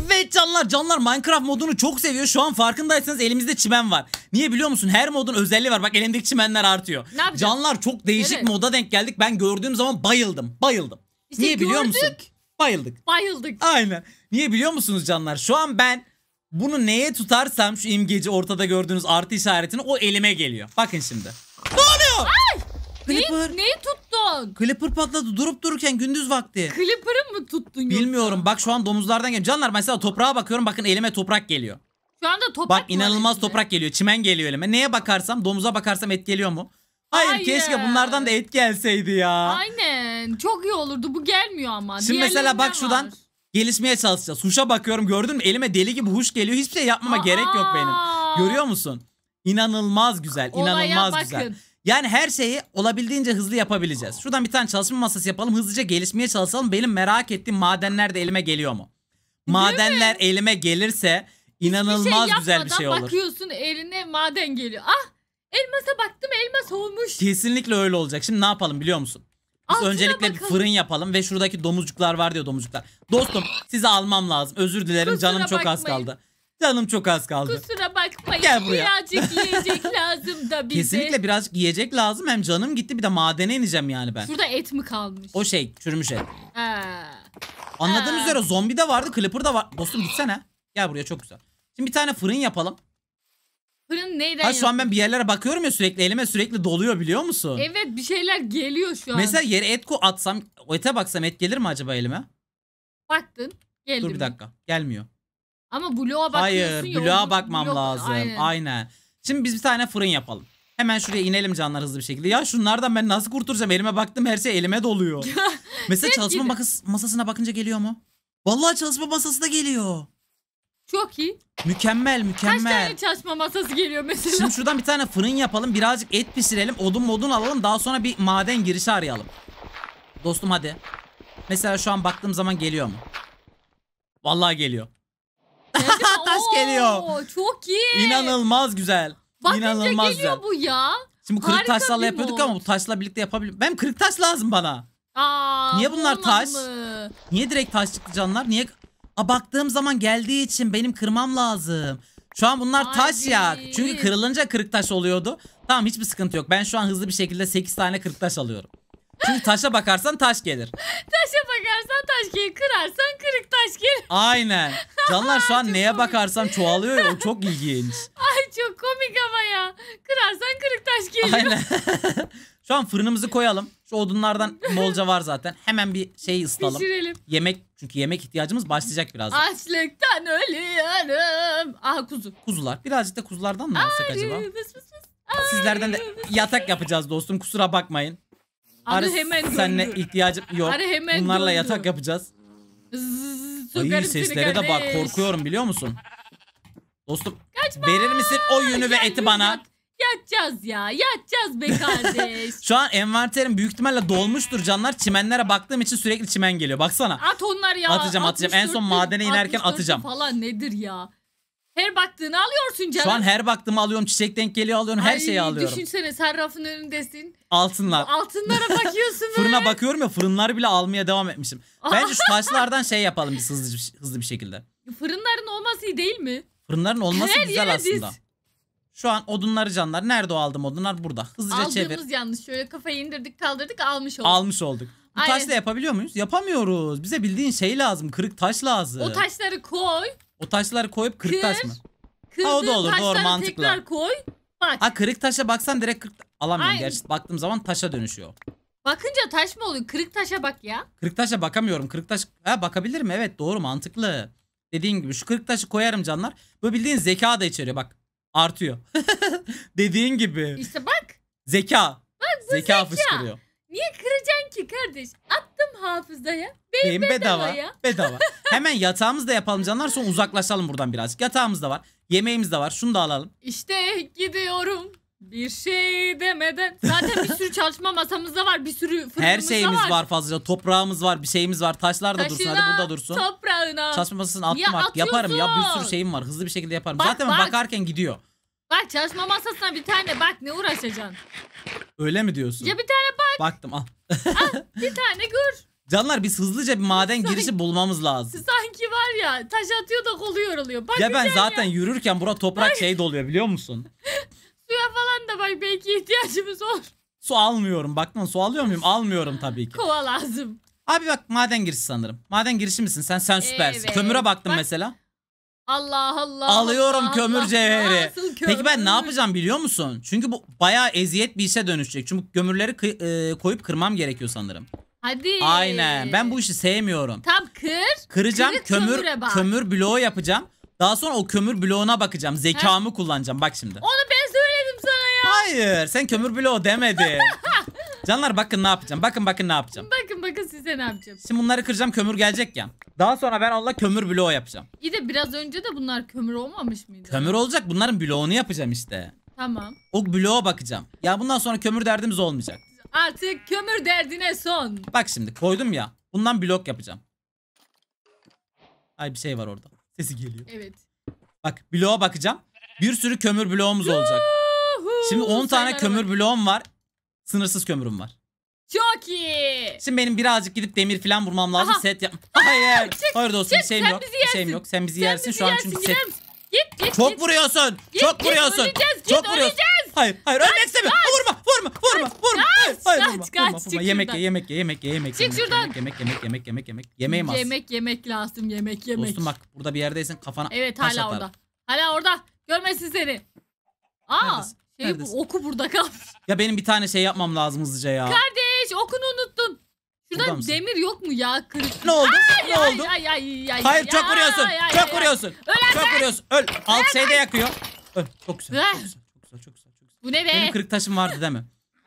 Evet canlar canlar Minecraft modunu çok seviyor. Şu an farkındaysanız elimizde çimen var. Niye biliyor musun? Her modun özelliği var. Bak elimdeki çimenler artıyor. Canlar çok değişik Evet. moda denk geldik. Ben gördüğüm zaman bayıldım. Bayıldım. İşte Niye biliyor musun? Bayıldık. Bayıldık. Aynen. Niye biliyor musunuz canlar? Şu an ben bunu neye tutarsam şu imgeci ortada gördüğünüz artı işaretini o elime geliyor. Bakın şimdi. Ne oluyor? Neyi, neyi tut? tuttun? Clipper patladı durup dururken gündüz vakti. Clipper'ı mı tuttun Bilmiyorum bak şu an domuzlardan geliyor. Canlar mesela toprağa bakıyorum bakın elime toprak geliyor. Şu anda toprak Bak mı var inanılmaz elinde? toprak geliyor çimen geliyor elime. Neye bakarsam domuza bakarsam et geliyor mu? Hayır, Hayır. keşke bunlardan da et gelseydi ya. Aynen. Çok iyi olurdu. Bu gelmiyor ama. Şimdi mesela bak şuradan var. gelişmeye çalışacağız. Huşa bakıyorum gördün mü? Elime deli gibi huş geliyor. Hiçbir şey yapmama gerek yok benim. Görüyor musun? İnanılmaz güzel. Olaya inanılmaz bakın. güzel. Yani her şeyi olabildiğince hızlı yapabileceğiz. Şuradan bir tane çalışma masası yapalım. Hızlıca gelişmeye çalışalım. Benim merak ettiğim madenler de elime geliyor mu? Madenler elime gelirse şey inanılmaz bir şey güzel bir şey olur. bakıyorsun eline maden geliyor. Ah elmasa baktım elmas olmuş. Kesinlikle öyle olacak. Şimdi ne yapalım biliyor musun? Biz öncelikle bakalım. bir fırın yapalım ve şuradaki domuzcuklar var diyor domuzcuklar. Dostum sizi almam lazım. Özür dilerim Kusura canım çok bakmayın. az kaldı. Canım çok az kaldı. Kusura bakmayın. Gel buraya. Birazcık yiyecek lazım da bize. Kesinlikle birazcık yiyecek lazım. Hem canım gitti bir de madene ineceğim yani ben. Şurada et mi kalmış? O şey çürümüş et. Ha. Anladığım ha. üzere zombi de vardı. Clipper da var. Dostum gitsene. Gel buraya çok güzel. Şimdi bir tane fırın yapalım. Fırın neyden Ha şu an ben bir yerlere bakıyorum ya sürekli elime sürekli doluyor biliyor musun? Evet bir şeyler geliyor şu an. Mesela yere et atsam, o ete baksam et gelir mi acaba elime? Baktın. Geldi Dur bir mi? dakika. Gelmiyor. Ama bloğa bakıyorsun Hayır, ya. bloğa bakmam blok- lazım. Aynen. Aynen. Şimdi biz bir tane fırın yapalım. Hemen şuraya inelim canlar hızlı bir şekilde. Ya şunlardan ben nasıl kurtulacağım? Elime baktım her şey elime doluyor. Mesela çalışma makas- masasına bakınca geliyor mu? Vallahi çalışma masası da geliyor. Çok iyi. Mükemmel mükemmel. Kaç tane çalışma masası geliyor mesela? Şimdi şuradan bir tane fırın yapalım. Birazcık et pişirelim. Odun modun alalım. Daha sonra bir maden girişi arayalım. Dostum hadi. Mesela şu an baktığım zaman geliyor mu? Vallahi geliyor. Taş geliyor. Çok iyi. İnanılmaz güzel. Bakınca İnanılmaz geliyor güzel. bu ya. Şimdi bu kırık Harika taşlarla yapıyorduk ama bu taşla birlikte yapabilirim. Benim kırık taş lazım bana. Aa, Niye bunlar taş? Mı? Niye direkt taş çıktı canlar? Niye? A, baktığım zaman geldiği için benim kırmam lazım. Şu an bunlar Haydi. taş ya. Çünkü kırılınca kırık taş oluyordu. Tamam hiçbir sıkıntı yok. Ben şu an hızlı bir şekilde 8 tane kırık taş alıyorum. Çünkü taşa bakarsan taş gelir. taşa bakarsan taş gelir. Kırarsan kırık taş gelir. Aynen. Canlar şu an neye bakarsam çoğalıyor ya o çok ilginç. Ay çok komik ama ya. Kırarsan kırık taş geliyor. Aynen. şu an fırınımızı koyalım. Şu odunlardan bolca var zaten. Hemen bir şey ısıtalım. Pişirelim. Yemek çünkü yemek ihtiyacımız başlayacak birazdan. Açlıktan ölüyorum. Aha kuzu. Kuzular. Birazcık da kuzulardan mı alsak acaba? Sizlerden de yatak yapacağız dostum. Kusura bakmayın. Arı, hemen döndü. ihtiyacım yok. Arı hemen Bunlarla döndü. yatak yapacağız. Zzz. Ay Sokarım seni seslere de bak korkuyorum biliyor musun? Dostum Kaçma. verir misin o yünü ve Gel eti bana? yat. Yatacağız ya. Yatacağız be kardeş. Şu an envanterim büyük ihtimalle dolmuştur canlar. Çimenlere baktığım için sürekli çimen geliyor. Baksana. At onlar ya. Atacağım, atacağım. En son madene inerken atacağım. falan nedir ya? Her baktığını alıyorsun canım. Şu an her baktığımı alıyorum. Çiçek denk geliyor alıyorum. Ay, her şeyi alıyorum. Düşünsene sarrafın önündesin. Altınlar. Altınlara bakıyorsun be. Fırına bakıyorum ya fırınlar bile almaya devam etmişim. Bence şu taşlardan şey yapalım biz hızlı, hızlı bir şekilde. Fırınların olması iyi değil mi? Fırınların olması her güzel aslında. Diz. Şu an odunları canlar. Nerede o aldım odunlar? Burada. Hızlıca Aldığımız çevir. Aldığımız yanlış. Şöyle kafayı indirdik kaldırdık almış olduk. Almış olduk. Bu taşla yapabiliyor muyuz? Yapamıyoruz. Bize bildiğin şey lazım. Kırık taş lazım. O taşları koy. O taşları koyup kırık Kır. taş mı? Kırdığın Ha, o da olur, doğru, taşları mantıklı. tekrar koy. Bak. Ha kırık taşa baksan direkt kırık... Alamıyorum Aynen. gerçi baktığım zaman taşa dönüşüyor. Bakınca taş mı oluyor? Kırık taşa bak ya. Kırık taşa bakamıyorum. Kırık taş... Ha bakabilirim evet doğru mantıklı. Dediğin gibi şu kırık taşı koyarım canlar. Bu bildiğin zeka da içeriyor bak. Artıyor. Dediğin gibi. İşte bak. Zeka. Bak bu zeka. zeka. fışkırıyor. Niye kıracaksın ki kardeş? Attım hafızaya. Benim Benim bedava. bedava. ya. Bedava. Hemen yatağımızda yapalım canlar sonra uzaklaşalım buradan birazcık. Yatağımız da var. Yemeğimiz de var. Şunu da alalım. İşte gidiyorum. Bir şey demeden. Zaten bir sürü çalışma masamız da var. Bir sürü fırınımız Her şeyimiz da var. var fazlaca. Toprağımız var, bir şeyimiz var. Taşlar da Taşına, dursun. Hadi burada dursun. Toprağına. Çalışma masasını attım ya artık. Yaparım ya. Bir sürü şeyim var. Hızlı bir şekilde yaparım. Bak, Zaten bak. bakarken gidiyor. Bak çalışma masasına bir tane bak ne uğraşacaksın. Öyle mi diyorsun? Ya bir tane bak. Baktım al. al bir tane gör. Canlar biz hızlıca bir maden sanki, girişi bulmamız lazım. Sanki var ya taş atıyor da kolu yoruluyor. Bak ya ben zaten ya. yürürken bura toprak bak. şey doluyor biliyor musun? Suya falan da bak belki ihtiyacımız olur. Su almıyorum. Bak su alıyor muyum? Almıyorum tabii ki. Kova lazım. Abi bak maden girişi sanırım. Maden girişi misin? Sen sen süpersin. Evet. Kömüre baktım bak. mesela. Allah Allah. Alıyorum Allah, kömür Allah, cevheri. Kömür. Peki ben ne yapacağım biliyor musun? Çünkü bu bayağı eziyet bir işe dönüşecek. Çünkü kömürleri e, koyup kırmam gerekiyor sanırım. Hadi. Aynen. Ben bu işi sevmiyorum. Tam kır. Kıracağım Kırık kömür kömür bloğu yapacağım. Daha sonra o kömür bloğuna bakacağım. Zekamı He. kullanacağım. Bak şimdi. Onu ben söyledim sana ya. Hayır. Sen kömür bloğu demedin. Canlar bakın ne yapacağım. Bakın bakın ne yapacağım. Bakın bakın size ne yapacağım. Şimdi bunları kıracağım kömür gelecek ya. Daha sonra ben Allah kömür bloğu yapacağım. İyi de biraz önce de bunlar kömür olmamış mıydı? Kömür olacak bunların bloğunu yapacağım işte. Tamam. O bloğa bakacağım. Ya bundan sonra kömür derdimiz olmayacak. Artık kömür derdine son. Bak şimdi koydum ya. Bundan blok yapacağım. Ay bir şey var orada. Sesi geliyor. Evet. Bak bloğa bakacağım. Bir sürü kömür bloğumuz olacak. Şimdi 10 tane kömür bloğum var. Sınırsız kömürüm var. Çok iyi. Şimdi benim birazcık gidip demir falan vurmam lazım. Aha. Set yap. Hayır. Çık, Hayır dostum çık, şeyim yok. Şeyim yok. Sen bizi sen yersin bizi şu yersin, an çünkü set. Git, git, çok git. vuruyorsun. Git, çok git, vuruyorsun. Git, çok git, vuruyorsun. Öleceğiz. Hayır, hayır ölmek istemiyorum vurma, vurma, vurma. Hayır, hayır, vurma, kaç, vurma, kaç, vurma. Yemek ye, yemek ye, yemek ye, yemek Çık şuradan. Yemek, yemek, yemek, yemek, yemek. Yemeğim az. Yemek, yemek lazım, yemek, yemek. Dostum bak, burada bir yerdeysen kafana Evet, taş hala atarım. orada. Hala orada. Görmesin seni. Aa, Neredesin? şey Neredesin? bu, oku burada kal. Ya benim bir tane şey yapmam lazım hızlıca ya. Kardeş, okunu unuttun. Şurada demir yok mu ya? Kırık. Ne oldu? Ay, ne ay, oldu? Ay, ay, ay, Hayır çok vuruyorsun. Ay, ay, çok vuruyorsun. Ölen çok vuruyorsun. Öl. Alt şeyde yakıyor. Öl. Çok güzel. Çok güzel. Çok güzel. Çok güzel. Bu ne be? Benim kırık taşım vardı değil mi?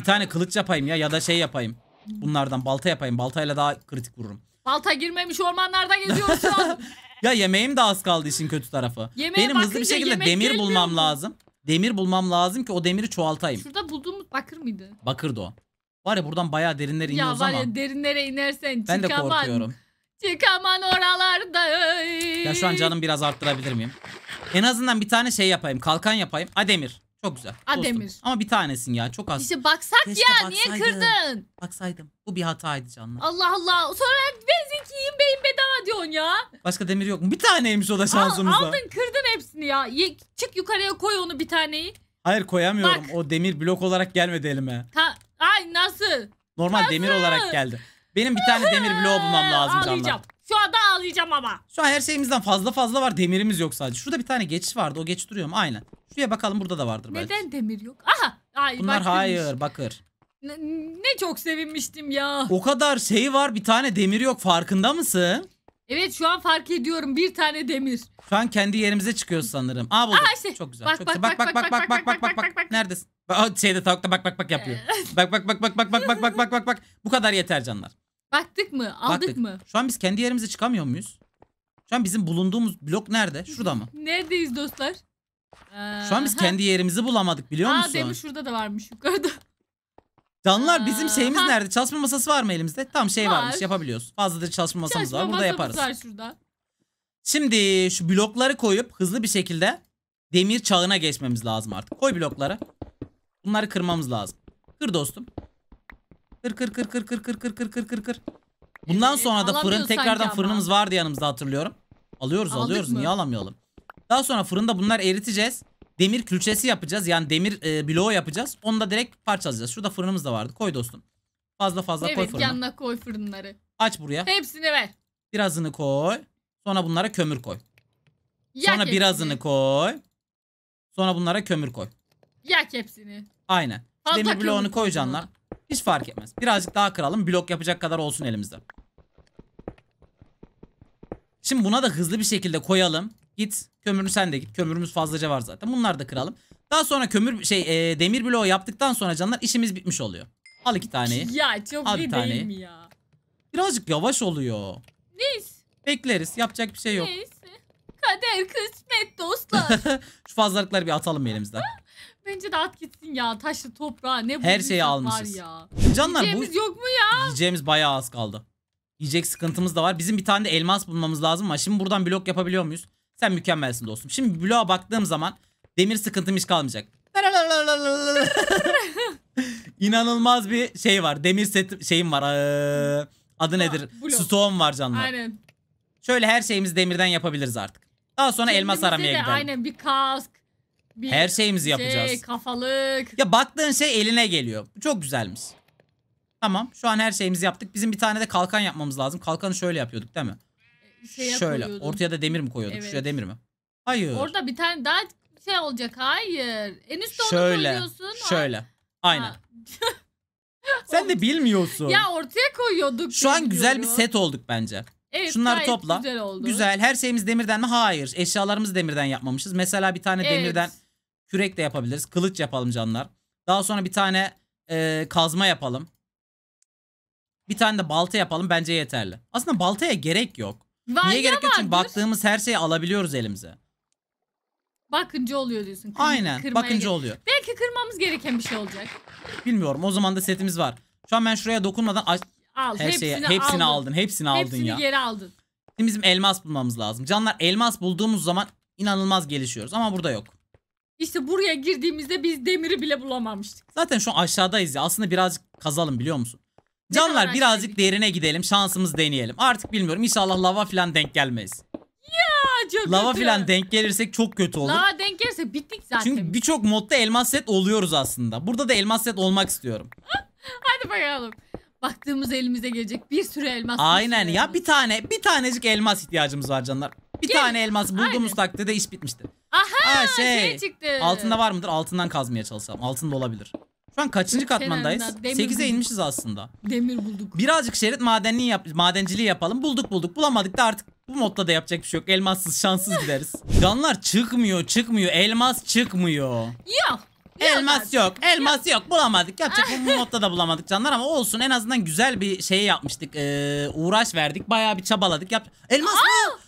Bir tane kılıç yapayım ya ya da şey yapayım. Bunlardan balta yapayım. Baltayla daha kritik vururum. Balta girmemiş ormanlarda geziyorsun. ya yemeğim de az kaldı işin kötü tarafı. Yemeğe Benim hızlı bir şekilde demir gelmiyor bulmam lazım. Demir bulmam lazım ki o demiri çoğaltayım. Şurada bulduğum bakır mıydı? Bakırdı o. Var ya buradan bayağı derinlere Ya iniyoruz var ya derinlere inersen ben de korkuyorum. Çıkaman oralarda. Ya şu an canım biraz arttırabilir miyim? En azından bir tane şey yapayım. Kalkan yapayım. A demir. Çok güzel. Ademir. Ama bir tanesin ya çok az. İşte baksak Keşke ya baksaydım. niye kırdın? Baksaydım. Bu bir hataydı canlar. Allah Allah. Sonra ben zekiyim beyin bedava diyorsun ya. Başka demir yok mu? Bir taneymiş o da şansımıza. Al, aldın kırdın hepsini ya. Ye, çık yukarıya koy onu bir taneyi. Hayır koyamıyorum. Bak. O demir blok olarak gelmedi elime. Ka Ay nasıl? Normal nasıl? demir olarak geldi. Benim bir tane demir bloğu bulmam lazım Ağlayacağım. canlar. Şu anda ağlayacağım ama. Şu an her şeyimizden fazla fazla var. Demirimiz yok sadece. Şurada bir tane geçiş vardı. O geçiş duruyor mu? Aynen. Şuraya bakalım burada da vardır belki. Neden demir yok? Aha. Ay, Bunlar bakırmış. hayır bakır. Ne, ne çok sevinmiştim ya. O kadar şey var bir tane demir yok farkında mısın? Evet şu an fark ediyorum bir tane demir. Şu an kendi yerimize çıkıyoruz sanırım. Aa buldum. Aa, işte. Çok güzel. Bak, çok bak, güzel. Bak, bak, bak, bak, bak, bak, bak, bak, bak, bak. Neredesin? Bak, şeyde tavukta bak bak bak yapıyor. bak bak bak bak bak bak bak bak bak bak bak. Bu kadar yeter canlar. Baktık mı? Aldık Baktık. mı? Şu an biz kendi yerimize çıkamıyor muyuz? Şu an bizim bulunduğumuz blok nerede? Şurada mı? Neredeyiz dostlar? Ee, Şu an biz ee, kendi yerimizi bulamadık biliyor musun? Aa demin şurada da varmış yukarıda. Canlılar bizim ee, şeyimiz ha. nerede? Çalışma masası var mı elimizde? Tam şey Var. varmış yapabiliyoruz. Fazladır çalışma masamız var. Burada yaparız. var şurada. Şimdi şu blokları koyup hızlı bir şekilde demir çağına geçmemiz lazım artık. Koy blokları. Bunları kırmamız lazım. Kır dostum. Kır kır kır kır kır kır kır kır kır kır kır. Bundan Evet, sonra da fırın tekrardan ama. fırınımız vardı yanımızda hatırlıyorum. Alıyoruz Aldık alıyoruz mı? niye alamayalım? Daha sonra fırında bunlar eriteceğiz. Demir külçesi yapacağız. Yani demir e, bloğu yapacağız. Onu da direkt parçalayacağız. Şurada fırınımız da vardı. Koy dostum. Fazla fazla evet, koy fırına. Evet yanına koy fırınları. Aç buraya. Hepsini ver. Birazını koy. Sonra bunlara kömür koy. Yak sonra hepsini. birazını koy. Sonra bunlara kömür koy. Yak hepsini. Aynen. Fazla demir bloğunu koyacanlar. Hiç fark etmez. Birazcık daha kıralım. Blok yapacak kadar olsun elimizde. Şimdi buna da hızlı bir şekilde koyalım. Git kömürü sen de git. Kömürümüz fazlaca var zaten. Bunları da kıralım. Daha sonra kömür şey e, demir bloğu yaptıktan sonra canlar işimiz bitmiş oluyor. Al iki taneyi. Ya çok Al iyi taneyi. değil mi ya? Birazcık yavaş oluyor. Neyse. Bekleriz. Yapacak bir şey yok. Neyse. Kader kısmet dostlar. Şu fazlalıkları bir atalım elimizden. Bence de at gitsin ya. Taşlı toprağa ne Her şeyi almışız. ya. Canlar Yiyeceğimiz bu... yok mu ya? Yiyeceğimiz bayağı az kaldı. Yiyecek sıkıntımız da var. Bizim bir tane de elmas bulmamız lazım ama şimdi buradan blok yapabiliyor muyuz? Sen mükemmelsin dostum. Şimdi bloğa baktığım zaman demir sıkıntım hiç kalmayacak. İnanılmaz bir şey var. Demir set şeyim var. Ee, adı nedir? Stone var canlar. Aynen. Şöyle her şeyimizi demirden yapabiliriz artık. Daha sonra Kendimizi elmas aramaya gidelim. Aynen bir kask. Bir her şeyimizi şey, yapacağız. kafalık. Ya baktığın şey eline geliyor. Çok güzelmiş. Tamam şu an her şeyimizi yaptık. Bizim bir tane de kalkan yapmamız lazım. Kalkanı şöyle yapıyorduk değil mi? şeye Şöyle koyuyordun. ortaya da demir mi koyuyorduk? Evet. Şuraya demir mi? Hayır. Orada bir tane daha şey olacak. Hayır. En üstte şöyle, onu koyuyorsun. Şöyle. Ha. Aynen. Sen de bilmiyorsun. Ya ortaya koyuyorduk. Şu an güzel bir set olduk bence. Evet, Şunları topla. Güzel, oldu. güzel. Her şeyimiz demirden mi? Hayır. Eşyalarımızı demirden yapmamışız. Mesela bir tane evet. demirden kürek de yapabiliriz. Kılıç yapalım canlar. Daha sonra bir tane e, kazma yapalım. Bir tane de balta yapalım. Bence yeterli. Aslında baltaya gerek yok. Vergiye Niye gerek yok? Çünkü baktığımız her şeyi alabiliyoruz elimize. Bakınca oluyor diyorsun. Kırm Aynen bakınca gerek- oluyor. Belki kırmamız gereken bir şey olacak. Bilmiyorum o zaman da setimiz var. Şu an ben şuraya dokunmadan aç- Al. her hepsini, şeyi hepsini aldın. aldın. Hepsini aldın hepsini ya. geri aldın. Şimdi bizim elmas bulmamız lazım. Canlar elmas bulduğumuz zaman inanılmaz gelişiyoruz ama burada yok. İşte buraya girdiğimizde biz demiri bile bulamamıştık. Zaten şu aşağıdayız ya. Aslında birazcık kazalım biliyor musun? Canlar birazcık derine gidelim. Şansımız deneyelim. Artık bilmiyorum. İnşallah lava falan denk gelmez. Ya çok Lava kötü. falan denk gelirsek çok kötü olur. Lava denk gelirse bittik zaten. Çünkü birçok modda elmas set oluyoruz aslında. Burada da elmas set olmak istiyorum. Hadi bakalım. Baktığımız elimize gelecek bir sürü elmas. Aynen ya elmas. bir tane bir tanecik elmas ihtiyacımız var canlar. Bir Gel. tane elmas bulduğumuz Aynen. takdirde iş bitmiştir. Aha Aa, şey, şey çıktı. Altında var mıdır? Altından kazmaya çalışalım. Altında olabilir. Şu an kaçıncı katmandayız? Demir 8'e inmişiz aslında. Demir bulduk. Birazcık şerit madenliği yap madenciliği yapalım. Bulduk bulduk. Bulamadık da artık bu modda da yapacak bir şey yok. Elmassız şanssız gideriz. Canlar çıkmıyor çıkmıyor. Elmas çıkmıyor. Yok. Elmas yok. Elmas yok. Bulamadık. Yapacak bu modda da bulamadık canlar ama olsun. En azından güzel bir şey yapmıştık. Ee, uğraş verdik. Bayağı bir çabaladık. Yap Elmas mı?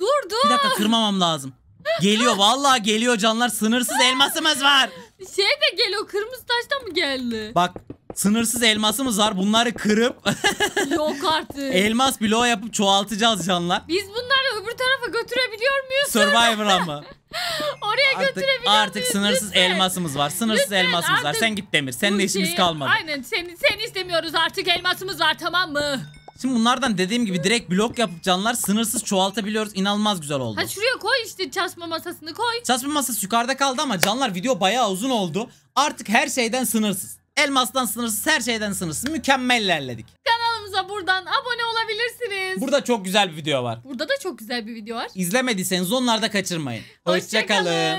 Dur dur. Bir dakika kırmamam lazım. Geliyor vallahi geliyor canlar. Sınırsız elmasımız var. Şey de geliyor. Kırmızı taştan mı geldi? Bak sınırsız elmasımız var. Bunları kırıp Yok artık. elmas bloğu yapıp çoğaltacağız canlar. Biz bunları öbür tarafa götürebiliyor muyuz? Survivor'a mı? Oraya Artık, götürebiliyor artık sınırsız Lütfen. elmasımız var. Sınırsız Lütfen elmasımız var. Sen git Demir. senin Bu işimiz şeyi- kalmadı. Aynen seni, seni istemiyoruz artık elmasımız var tamam mı? Şimdi bunlardan dediğim gibi direkt blok yapıp canlar sınırsız çoğaltabiliyoruz. İnanılmaz güzel oldu. Ha şuraya koy işte çalışma masasını koy. Çalışma masası yukarıda kaldı ama canlar video bayağı uzun oldu. Artık her şeyden sınırsız. Elmastan sınırsız, her şeyden sınırsız. Mükemmel ilerledik. Kanalımıza buradan abone olabilirsiniz. Burada çok güzel bir video var. Burada da çok güzel bir video var. İzlemediyseniz onlarda kaçırmayın. Hoşçakalın. Hoşça